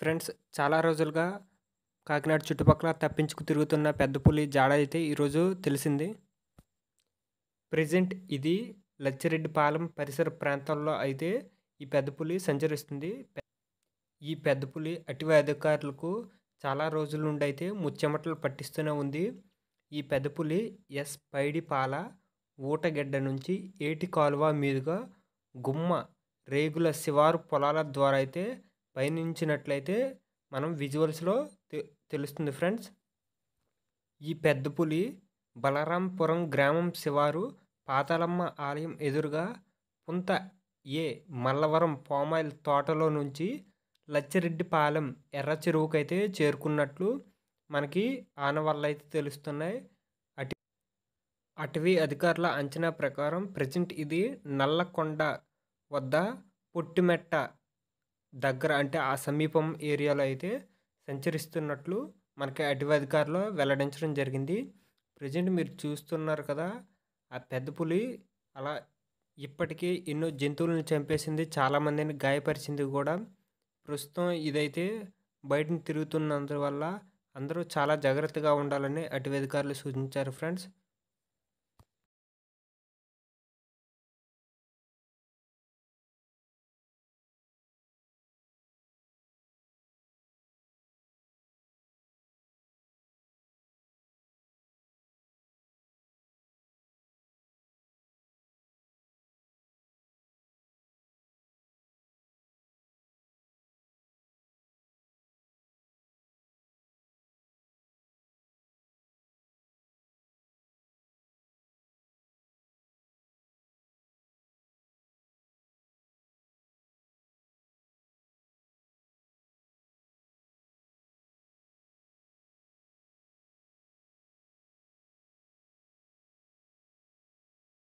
friends చాలా రోజులుగా కాకినాడ చుట్టుపక్కల తప్పించుకు తిరుగుతున్న పెద్ద పులి జాడ అయితే ఈరోజు తెలిసింది ప్రజెంట్ ఇది లచ్చిరెడ్డిపాలెం పరిసర ప్రాంతంలో అయితే ఈ పెద్ద పులి సంచరిస్తుంది ఈ పెద్ద పులి అటవీ అధికారులకు చాలా రోజుల నుండి అయితే ముచ్చెమటలు పట్టిస్తూనే ఉంది ఈ పెద్ద పులి ఎస్ పైడిపాల ఊటగెడ్డ నుంచి ఏటి కాలువ మీదుగా గుమ్మ రేగుల శివారు పొలాల ద్వారా అయితే పయనించినట్లయితే మనం విజువల్స్లో తె తెలుస్తుంది ఫ్రెండ్స్ ఈ పెద్ద పులి బలరాంపురం గ్రామం శివారు పాతాలమ్మ ఆలయం ఎదురుగా పుంత ఏ మల్లవరం పోమాయిల్ తోటలో నుంచి లచ్చిరెడ్డిపాలెం ఎర్ర చెరువుకైతే చేరుకున్నట్లు మనకి ఆనవాళ్ళు అయితే తెలుస్తున్నాయి అటు అటవీ అధికారుల అంచనా ప్రకారం ప్రజెంట్ ఇది నల్లకొండ వద్ద పొట్టిమెట్ట దగ్గర అంటే ఆ సమీపం ఏరియాలో అయితే సంచరిస్తున్నట్లు మనకి అధికారులు వెల్లడించడం జరిగింది ప్రజెంట్ మీరు చూస్తున్నారు కదా ఆ పెద్ద పులి అలా ఇప్పటికీ ఎన్నో జంతువులను చంపేసింది చాలామందిని గాయపరిచింది కూడా ప్రస్తుతం ఇదైతే బయటని తిరుగుతున్నందువల్ల అందరూ చాలా జాగ్రత్తగా ఉండాలని అటవీ అధికారులు సూచించారు ఫ్రెండ్స్